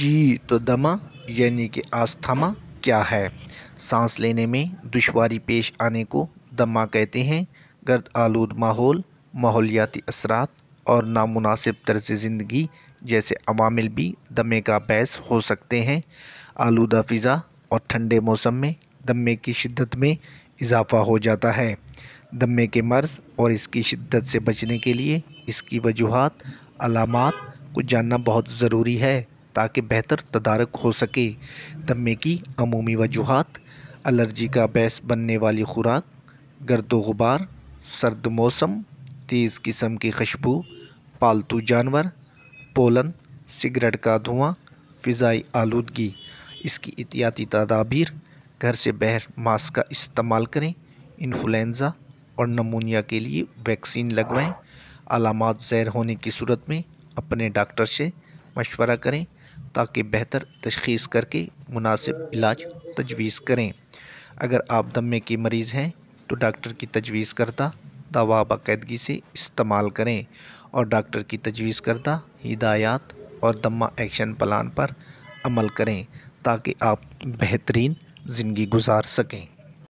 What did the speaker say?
जी तो दमा यानी कि आस्थमा क्या है सांस लेने में दुशारी पेश आने को दमा कहते हैं गर्द आलूद माहौल माहौलियाती असरात और नामुनासिब तर्ज ज़िंदगी जैसे अवामिल भी दमे का बैस हो सकते हैं आलूदा फ़िज़ा और ठंडे मौसम में दमे की शिद्दत में इजाफा हो जाता है दमे के मर्ज़ और इसकी शिद्दत से बचने के लिए इसकी वजूहत अलामत को जानना बहुत ज़रूरी है ताकि बेहतर तदारक हो सके दमे की अमूमी वजूहत एलर्जी का बहस बनने वाली खुराक गर्द वबार सर्द मौसम तेज़ किस्म की खुशबू पालतू जानवर पोलन सिगरेट का धुआं फ़िज़ाई आलूदगी इसकी एहतियाती तदाबीर घर से बहर मास्क का इस्तेमाल करें इन्फ्लुन्ज़ा और नमूनिया के लिए वैक्सीन लगवाएं अलामत ज़ैर होने की सूरत में अपने डॉक्टर से मशवरा करें ताकि बेहतर तशखीस करके मुनासिब इलाज तजवीज़ करें अगर आप दमे के मरीज़ हैं तो डॉक्टर की तजवीज़ करता दवा बायदगी से इस्तेमाल करें और डॉक्टर की तजवीज़ करता हिदायत और दमा एक्शन प्लान पर अमल करें ताकि आप बेहतरीन ज़िंदगी गुजार सकें